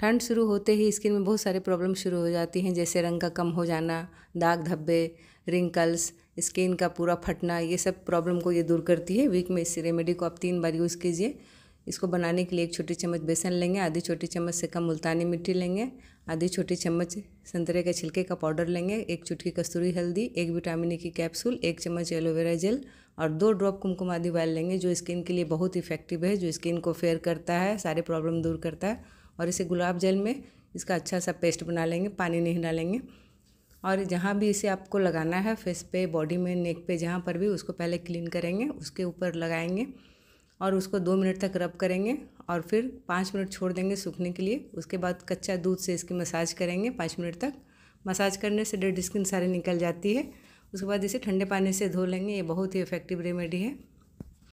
ठंड शुरू होते ही स्किन में बहुत सारे प्रॉब्लम शुरू हो जाती हैं जैसे रंग का कम हो जाना दाग धब्बे रिंकल्स स्किन का पूरा फटना ये सब प्रॉब्लम को ये दूर करती है वीक में इस रेमेडी को आप तीन बार यूज़ कीजिए इसको बनाने के लिए एक छोटी चम्मच बेसन लेंगे आधी छोटी चम्मच से कम मुल्तानी मिट्टी लेंगे आधी छोटी चम्मच संतरे के छिलके का पाउडर लेंगे एक चुटकी कस्तूरी हल्दी एक विटामिन e की कैप्सूल एक चम्मच एलोवेरा जेल और दो ड्रॉप कुमकुम आदि वायल लेंगे जो स्किन के लिए बहुत इफेक्टिव है जो स्किन को फेयर करता है सारे प्रॉब्लम दूर करता है और इसे गुलाब जल में इसका अच्छा सा पेस्ट बना लेंगे पानी नहीं डालेंगे और जहाँ भी इसे आपको लगाना है फेस पे बॉडी में नेक पे जहाँ पर भी उसको पहले क्लीन करेंगे उसके ऊपर लगाएंगे और उसको दो मिनट तक रब करेंगे और फिर पाँच मिनट छोड़ देंगे सूखने के लिए उसके बाद कच्चा दूध से इसकी मसाज करेंगे पाँच मिनट तक मसाज करने से डेड स्किन सारी निकल जाती है उसके बाद इसे ठंडे पानी से धो लेंगे ये बहुत ही इफेक्टिव रेमेडी है